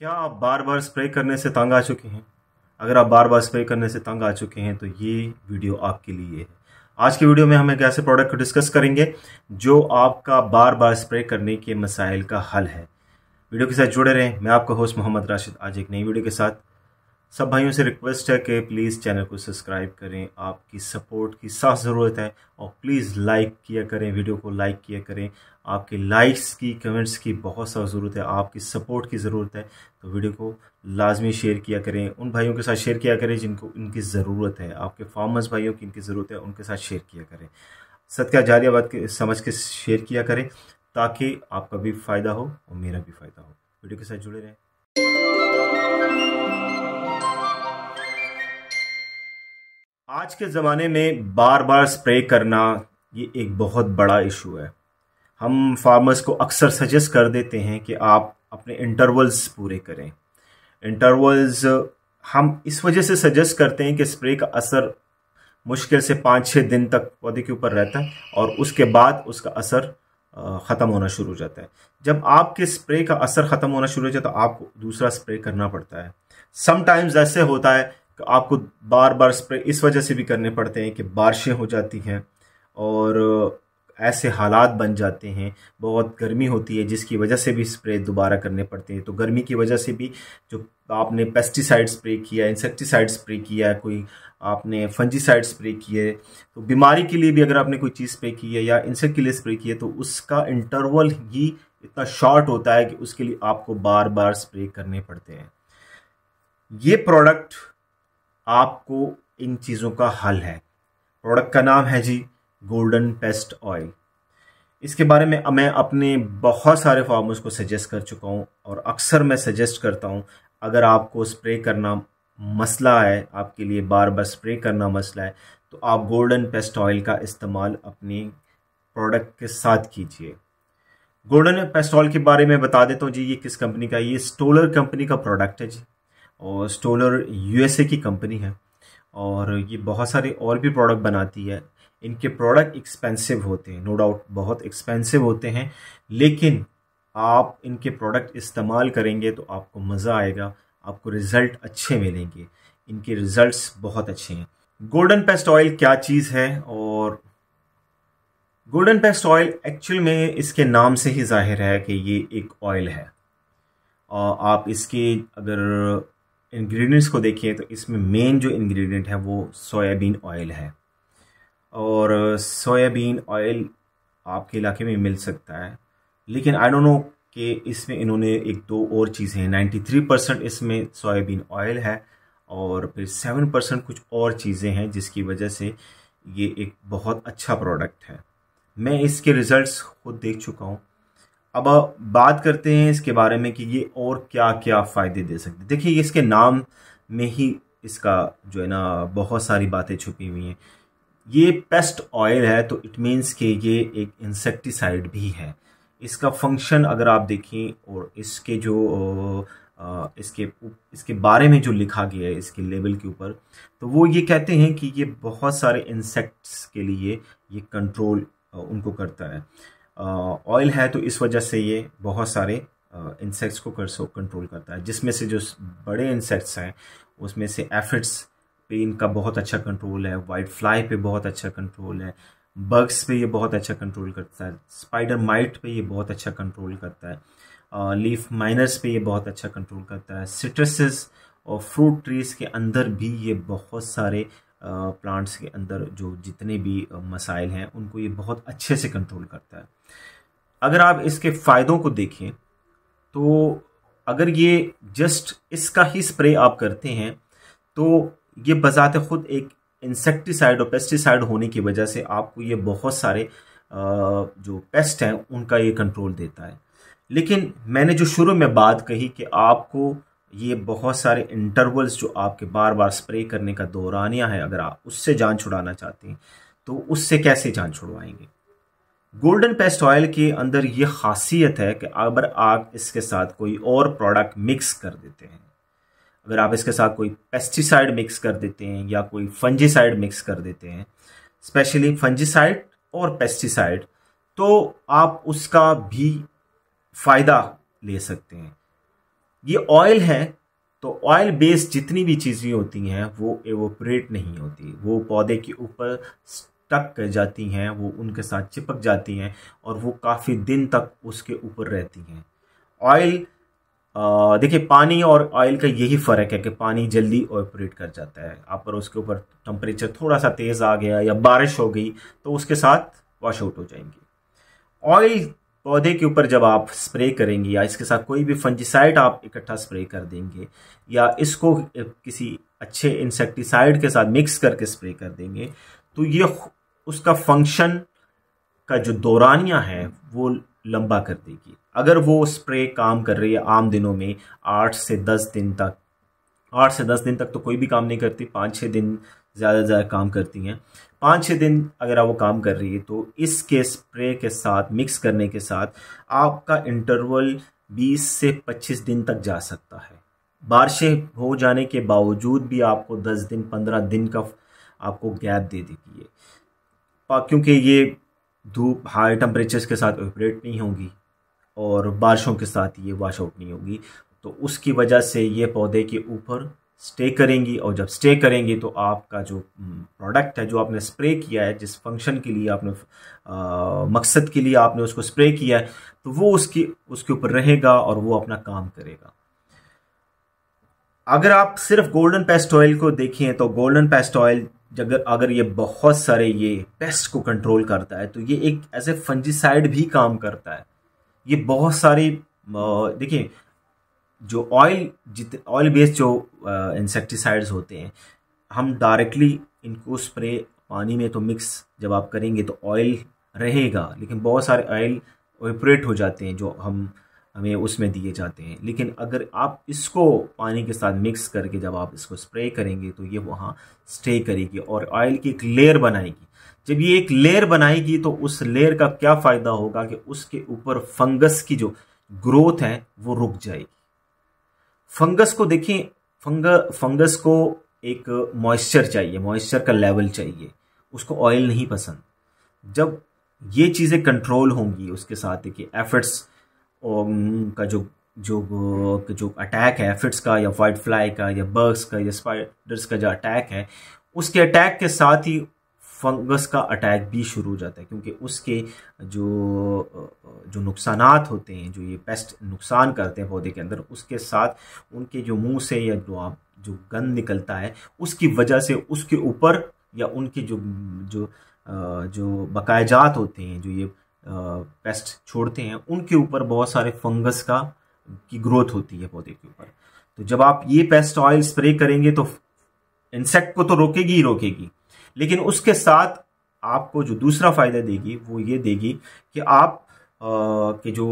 क्या आप बार बार स्प्रे करने से तंग आ चुके हैं अगर आप बार बार स्प्रे करने से तंग आ चुके हैं तो ये वीडियो आपके लिए है आज की वीडियो में हम एक ऐसे प्रोडक्ट को डिस्कस करेंगे जो आपका बार बार स्प्रे करने के मसाइल का हल है वीडियो के साथ जुड़े रहें मैं आपका होस्ट मोहम्मद राशिद आज एक नई वीडियो के साथ सब भाइयों से रिक्वेस्ट है कि प्लीज़ चैनल को सब्सक्राइब करें आपकी सपोर्ट की साफ ज़रूरत है और प्लीज़ लाइक किया करें वीडियो को लाइक किया करें आपके लाइक्स की कमेंट्स की बहुत साफ ज़रूरत है आपकी सपोर्ट की ज़रूरत है तो वीडियो को लाजमी शेयर किया करें उन भाइयों के साथ शेयर किया करें जिनको इनकी ज़रूरत है आपके फार्मर्स भाइयों की इनकी ज़रूरत है उनके साथ शेयर किया करें सदका जारियाबाद के समझ के शेयर किया करें ताकि आपका भी फ़ायदा हो और मेरा भी फ़ायदा हो वीडियो के साथ जुड़े रहें आज के ज़माने में बार बार स्प्रे करना ये एक बहुत बड़ा इशू है हम फार्मर्स को अक्सर सजेस्ट कर देते हैं कि आप अपने इंटरवल्स पूरे करें इंटरवल्स हम इस वजह से सजेस्ट करते हैं कि स्प्रे का असर मुश्किल से पाँच छः दिन तक पौधे के ऊपर रहता है और उसके बाद उसका असर ख़त्म होना शुरू हो जाता है जब आपके स्प्रे का असर ख़त्म होना शुरू हो जाता है तो आपको दूसरा स्प्रे करना पड़ता है समटाइम्स ऐसे होता है आपको बार बार स्प्रे इस वजह से भी करने पड़ते हैं कि बारिशें हो जाती हैं और ऐसे हालात बन जाते हैं बहुत गर्मी होती है जिसकी वजह से भी स्प्रे दोबारा करने पड़ते हैं तो गर्मी की वजह से भी जो आपने पेस्टिसाइड स्प्रे किया इंसेक्टिसाइड स्प्रे किया कोई आपने फंजीसाइड स्प्रे किए तो बीमारी के लिए भी अगर आपने कोई चीज़ स्प्रे की है या इंसेक्ट के लिए स्प्रे किए तो उसका इंटरवल ही इतना शॉर्ट होता है कि उसके लिए आपको बार बार स्प्रे करने पड़ते हैं ये प्रोडक्ट आपको इन चीज़ों का हल है प्रोडक्ट का नाम है जी गोल्डन पेस्ट ऑयल इसके बारे में मैं अपने बहुत सारे फार्मर्स को सजेस्ट कर चुका हूँ और अक्सर मैं सजेस्ट करता हूँ अगर आपको स्प्रे करना मसला है आपके लिए बार बार स्प्रे करना मसला है तो आप गोल्डन पेस्ट ऑयल का इस्तेमाल अपने प्रोडक्ट के साथ कीजिए गोल्डन पेस्ट ऑयल के बारे में बता देता हूँ जी ये किस कंपनी का ये स्टोलर कंपनी का प्रोडक्ट है जी और स्टोलर यूएसए की कंपनी है और ये बहुत सारे और भी प्रोडक्ट बनाती है इनके प्रोडक्ट एक्सपेंसिव होते हैं नो डाउट बहुत एक्सपेंसिव होते हैं लेकिन आप इनके प्रोडक्ट इस्तेमाल करेंगे तो आपको मज़ा आएगा आपको रिज़ल्ट अच्छे मिलेंगे इनके रिज़ल्ट्स बहुत अच्छे हैं गोल्डन पेस्ट ऑयल क्या चीज़ है और गोल्डन पेस्ट ऑयल एक्चुअल में इसके नाम से ही जाहिर है कि ये एक ऑयल है आप इसके अगर इंग्रेडिएंट्स को देखिए तो इसमें मेन जो इंग्रेडिएंट है वो सोयाबीन ऑयल है और सोयाबीन uh, ऑयल आपके इलाके में मिल सकता है लेकिन आई डोंट नो कि इसमें इन्होंने एक दो और चीज़ें हैं नाइन्टी थ्री परसेंट इसमें सोयाबीन ऑयल है और फिर सेवन परसेंट कुछ और चीज़ें हैं जिसकी वजह से ये एक बहुत अच्छा प्रोडक्ट है मैं इसके रिज़ल्ट्स खुद देख चुका हूँ अब बात करते हैं इसके बारे में कि ये और क्या क्या फ़ायदे दे सकते हैं देखिए इसके नाम में ही इसका जो है ना बहुत सारी बातें छुपी हुई हैं ये पेस्ट ऑयल है तो इट मीन्स कि ये एक इंसेक्टिसाइड भी है इसका फंक्शन अगर आप देखें और इसके जो इसके इसके बारे में जो लिखा गया है इसके लेबल के ऊपर तो वो ये कहते हैं कि ये बहुत सारे इंसेक्ट्स के लिए ये कंट्रोल उनको करता है ऑयल है तो इस वजह से ये बहुत सारे इंसेक्ट्स को कंट्रोल करता है जिसमें से जो बड़े इंसेक्ट्स हैं उसमें से एफिड्स पे इनका बहुत अच्छा कंट्रोल है वाइट फ्लाई पे बहुत अच्छा कंट्रोल है बग्स पे ये बहुत अच्छा कंट्रोल करता है स्पाइडर माइट पे ये बहुत अच्छा कंट्रोल करता है लीफ माइनर्स पे ये बहुत अच्छा कंट्रोल करता है सिट्रसेस और फ्रूट ट्रीज़ के अंदर भी ये बहुत सारे प्लांट्स के अंदर जो जितने भी मसाइल हैं उनको ये बहुत अच्छे से कंट्रोल करता है अगर आप इसके फ़ायदों को देखें तो अगर ये जस्ट इसका ही स्प्रे आप करते हैं तो ये बज़ात ख़ुद एक इंसेक्टिसाइड और पेस्टिसाइड होने की वजह से आपको ये बहुत सारे जो पेस्ट हैं उनका ये कंट्रोल देता है लेकिन मैंने जो शुरू में बात कही कि आपको ये बहुत सारे इंटरवल्स जो आपके बार बार स्प्रे करने का दौरानिया है अगर आप उससे जान छुड़ाना चाहते हैं तो उससे कैसे जान छुड़वाएंगे गोल्डन पेस्ट ऑयल के अंदर ये खासियत है कि अगर आप इसके साथ कोई और प्रोडक्ट मिक्स कर देते हैं अगर आप इसके साथ कोई पेस्टिसाइड मिक्स कर देते हैं या कोई फंजीसाइड मिक्स कर देते हैं स्पेशली फंजिसाइड और पेस्टिसाइड तो आप उसका भी फ़ायदा ले सकते हैं ये ऑयल है तो ऑयल बेस्ड जितनी भी चीज़ें होती हैं वो एवोपरेट नहीं होती वो पौधे के ऊपर टक कर जाती हैं वो उनके साथ चिपक जाती हैं और वो काफ़ी दिन तक उसके ऊपर रहती हैं ऑयल देखिए पानी और ऑयल का यही फ़र्क है कि पानी जल्दी ऑपरेट कर जाता है आप पर उसके ऊपर टम्परेचर थोड़ा सा तेज़ आ गया या बारिश हो गई तो उसके साथ वॉश आउट हो जाएंगी ऑयल पौधे के ऊपर जब आप स्प्रे करेंगे या इसके साथ कोई भी फंजिसाइड आप इकट्ठा स्प्रे कर देंगे या इसको किसी अच्छे इंसेक्टिसाइड के साथ मिक्स करके स्प्रे कर देंगे तो ये उसका फंक्शन का जो दौरानिया है वो लंबा कर देगी अगर वो स्प्रे काम कर रही है आम दिनों में आठ से दस दिन तक आठ से दस दिन तक तो कोई भी काम नहीं करती पाँच छः दिन ज़्यादा से ज़्यादा काम करती हैं पाँच छः दिन अगर आप वो काम कर रही है तो इसके स्प्रे के साथ मिक्स करने के साथ आपका इंटरवल बीस से पच्चीस दिन तक जा सकता है बारिशें हो जाने के बावजूद भी आपको दस दिन पंद्रह दिन का आपको गैप दे देगी ये क्योंकि ये धूप हाई टेम्परेचर्स के साथ ऑपरेट नहीं होगी और बारिशों के साथ ये वाश आउट नहीं होगी तो उसकी वजह से ये पौधे के ऊपर स्टे करेंगी और जब स्टे करेंगी तो आपका जो प्रोडक्ट हम्म, है जो आपने स्प्रे किया है जिस फंक्शन के लिए आपने आ, मकसद के लिए आपने उसको स्प्रे किया है तो वो उसकी उसके ऊपर रहेगा और वो अपना काम करेगा अगर आप सिर्फ गोल्डन पेस्ट ऑयल को देखें तो गोल्डन पेस्ट ऑयल अगर अगर ये बहुत सारे ये पेस्ट को कंट्रोल करता है तो ये एक एज ए फंजिसाइड भी काम करता है ये बहुत सारी देखिए जो ऑयल जित ऑयल बेस्ड जो इंसेक्टिसाइड्स होते हैं हम डायरेक्टली इनको स्प्रे पानी में तो मिक्स जब आप करेंगे तो ऑयल रहेगा लेकिन बहुत सारे ऑयल ऑपरेट हो जाते हैं जो हम हमें उसमें दिए जाते हैं लेकिन अगर आप इसको पानी के साथ मिक्स करके जब आप इसको स्प्रे करेंगे तो ये वहाँ स्टे करेगी और ऑयल की एक लेयर बनाएगी जब ये एक लेयर बनाएगी तो उस लेयर का क्या फ़ायदा होगा कि उसके ऊपर फंगस की जो ग्रोथ है वो रुक जाएगी फंगस को देखिए फंग फंगस को एक मॉइस्चर चाहिए मॉइस्चर का लेवल चाहिए उसको ऑयल नहीं पसंद जब ये चीज़ें कंट्रोल होंगी उसके साथ कि एफर्ट्स um, का जो जो uh, जो अटैक है एफिड्स का या वाइट फ्लाई का या बर्ग्स का या स्पाइडर्स का जो अटैक है उसके अटैक के साथ ही फंगस का अटैक भी शुरू हो जाता है क्योंकि उसके जो जो नुकसान होते हैं जो ये पेस्ट नुकसान करते हैं पौधे के अंदर उसके साथ उनके जो मुंह से या जो आप जो गंद निकलता है उसकी वजह से उसके ऊपर या उनके जो जो जो बकायजात होते हैं जो ये पेस्ट छोड़ते हैं उनके ऊपर बहुत सारे फंगस का की ग्रोथ होती है पौधे के ऊपर तो जब आप ये पेस्ट ऑयल स्प्रे करेंगे तो इंसेक्ट को तो रोकेगी ही रोकेगी लेकिन उसके साथ आपको जो दूसरा फ़ायदा देगी वो ये देगी कि आप आ, के जो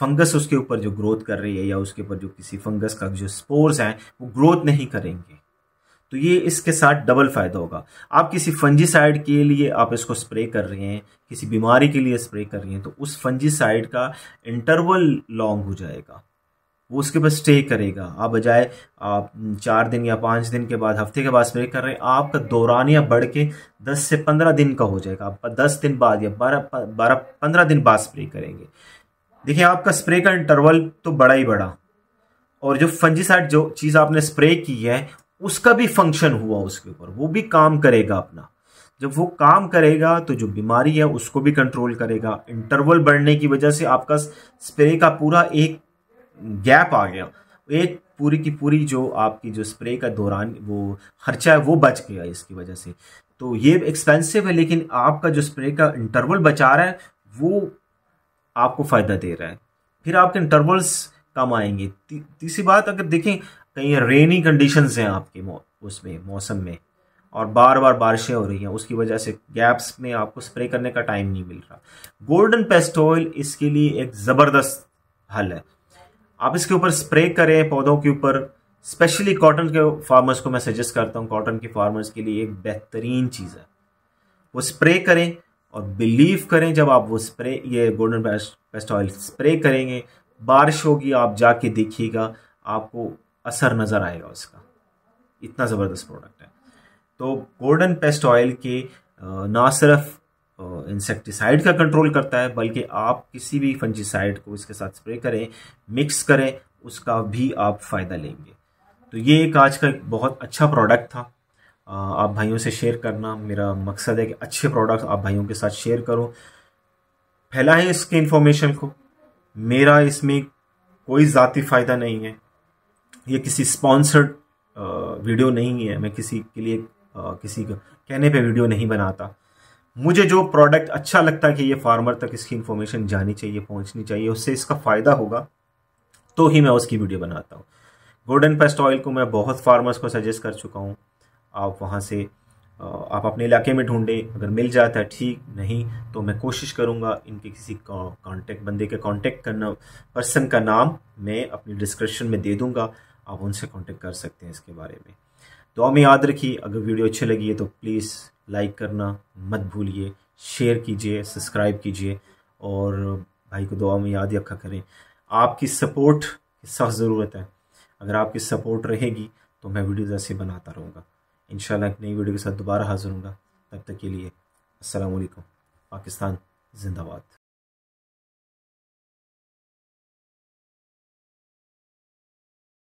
फंगस उसके ऊपर जो ग्रोथ कर रही है या उसके ऊपर जो किसी फंगस का जो स्पोर्स हैं वो ग्रोथ नहीं करेंगे तो ये इसके साथ डबल फायदा होगा आप किसी फंजीसाइड के लिए आप इसको स्प्रे कर रहे हैं किसी बीमारी के लिए स्प्रे कर रहे हैं तो उस फंजीसाइड का इंटरवल लॉन्ग हो जाएगा वो उसके पास स्टे करेगा आप बजाय आप चार दिन या पाँच दिन के बाद हफ्ते के बाद स्प्रे कर रहे हैं आपका दौरान या बढ़ के दस से पंद्रह दिन का हो जाएगा आप दस दिन बाद या बारह बारह पंद्रह दिन बाद स्प्रे करेंगे देखिए आपका स्प्रे का इंटरवल तो बड़ा ही बड़ा और जो फंजीसाइड जो चीज़ आपने स्प्रे की है उसका भी फंक्शन हुआ उसके ऊपर वो भी काम करेगा अपना जब वो काम करेगा तो जो बीमारी है उसको भी कंट्रोल करेगा इंटरवल बढ़ने की वजह से आपका स्प्रे का पूरा एक गैप आ गया एक पूरी की पूरी जो आपकी जो स्प्रे का दौरान वो खर्चा है वो बच गया इसकी वजह से तो ये एक्सपेंसिव है लेकिन आपका जो स्प्रे का इंटरवल बचा रहा है वो आपको फ़ायदा दे रहा है फिर आपके इंटरवल्स कम आएंगे तीसरी ती बात अगर देखें कहीं रेनी कंडीशन हैं आपके उसमें मौसम में और बार बार बारिशें हो रही हैं उसकी वजह से गैप्स में आपको स्प्रे करने का टाइम नहीं मिल रहा गोल्डन पेस्ट ऑयल इसके लिए एक ज़बरदस्त हल है आप इसके ऊपर स्प्रे करें पौधों के ऊपर स्पेशली कॉटन के फार्मर्स को मैं सजेस्ट करता हूँ कॉटन के फार्मर्स के लिए एक बेहतरीन चीज़ है वो स्प्रे करें और बिलीव करें जब आप वो स्प्रे ये गोल्डन पेस्ट ऑयल स्प्रे करेंगे बारिश होगी आप जाके देखिएगा आपको असर नज़र आएगा उसका इतना ज़बरदस्त प्रोडक्ट है तो गोल्डन पेस्ट ऑयल के ना सिर्फ इंसेक्टिसाइड का कंट्रोल करता है बल्कि आप किसी भी फंजीसाइड को इसके साथ स्प्रे करें मिक्स करें उसका भी आप फ़ायदा लेंगे तो ये एक आज का एक बहुत अच्छा प्रोडक्ट था आप भाइयों से शेयर करना मेरा मकसद है कि अच्छे प्रोडक्ट आप भाइयों के साथ शेयर करो फैला है इसकी इन्फॉर्मेशन को मेरा इसमें कोई ज़ाती फ़ायदा नहीं है ये किसी स्पॉन्सर्ड वीडियो नहीं है मैं किसी के लिए किसी का कहने पे वीडियो नहीं बनाता मुझे जो प्रोडक्ट अच्छा लगता है कि ये फार्मर तक इसकी इन्फॉर्मेशन जानी चाहिए पहुंचनी चाहिए उससे इसका फ़ायदा होगा तो ही मैं उसकी वीडियो बनाता हूँ गोल्डन पेस्ट ऑयल को मैं बहुत फार्मर्स को सजेस्ट कर चुका हूँ आप वहाँ से आप अपने इलाके में ढूंढें अगर मिल जाता है ठीक नहीं तो मैं कोशिश करूँगा इनके किसी कांटेक्ट बंदे के कांटेक्ट करना पर्सन का नाम मैं अपनी डिस्क्रिप्शन में दे दूंगा आप उनसे कांटेक्ट कर सकते हैं इसके बारे में तो हमें याद रखिए अगर वीडियो अच्छी लगी है तो प्लीज़ लाइक करना मत भूलिए शेयर कीजिए सब्सक्राइब कीजिए और भाई को दुआ में याद रखा करें आपकी सपोर्ट की सख्त ज़रूरत है अगर आपकी सपोर्ट रहेगी तो मैं वीडियो ऐसे बनाता रहूँगा इन एक नई वीडियो के साथ दोबारा हाजिर हूँगा तब तक के लिए असलकम पाकिस्तान जिंदाबाद